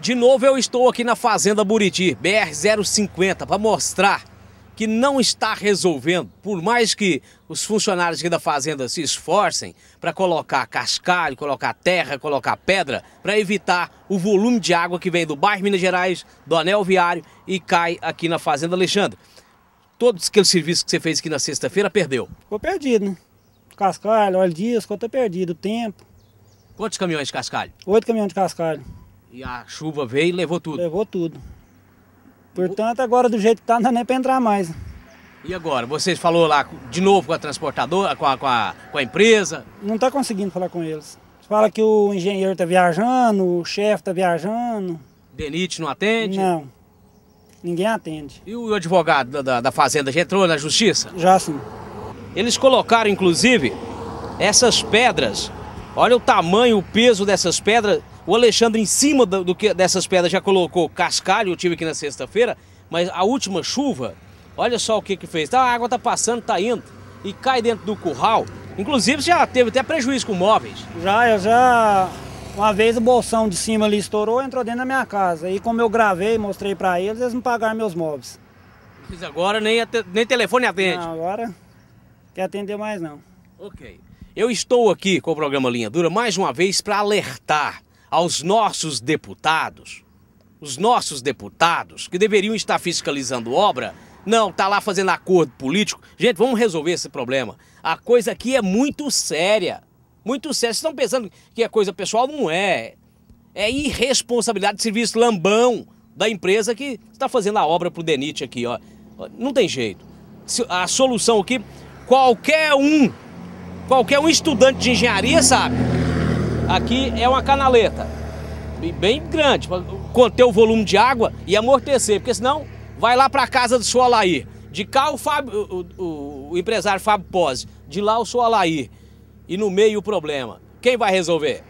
De novo eu estou aqui na Fazenda Buriti, BR-050, para mostrar que não está resolvendo. Por mais que os funcionários aqui da fazenda se esforcem para colocar cascalho, colocar terra, colocar pedra, para evitar o volume de água que vem do bairro Minas Gerais, do Anel Viário e cai aqui na Fazenda Alexandre. Todos aqueles serviços que você fez aqui na sexta-feira, perdeu? Ficou perdido, né? Cascalho, óleo disco, eu tô perdido, tempo. Quantos caminhões de cascalho? Oito caminhões de cascalho. E a chuva veio e levou tudo? Levou tudo. Portanto, agora do jeito que tá, não dá nem para entrar mais. E agora? Vocês falou lá de novo com a transportadora, com a, com a, com a empresa? Não está conseguindo falar com eles. Fala que o engenheiro está viajando, o chefe está viajando. Denite não atende? Não. Ninguém atende. E o advogado da, da, da fazenda já entrou na justiça? Já sim. Eles colocaram, inclusive, essas pedras. Olha o tamanho, o peso dessas pedras o Alexandre, em cima do, do que dessas pedras, já colocou cascalho, eu tive aqui na sexta-feira, mas a última chuva, olha só o que que fez. Tá, a água tá passando, tá indo e cai dentro do curral. Inclusive, já teve até prejuízo com móveis. Já, eu já. Uma vez o bolsão de cima ali estourou, entrou dentro da minha casa. E como eu gravei, mostrei para eles, eles não pagaram meus móveis. Mas agora nem, nem telefone atende. Não, agora quer atender mais não. Ok. Eu estou aqui com o programa Linha Dura mais uma vez para alertar aos nossos deputados, os nossos deputados que deveriam estar fiscalizando obra, não, tá lá fazendo acordo político. Gente, vamos resolver esse problema. A coisa aqui é muito séria. Muito séria. Vocês estão pensando que é coisa pessoal? Não é. É irresponsabilidade de serviço lambão da empresa que está fazendo a obra pro Denit aqui, ó. Não tem jeito. A solução aqui, qualquer um, qualquer um estudante de engenharia sabe Aqui é uma canaleta, bem grande, para conter o volume de água e amortecer, porque senão vai lá para a casa do seu De cá o, Fábio, o, o, o empresário Fábio Pose, de lá o seu E no meio o problema. Quem vai resolver?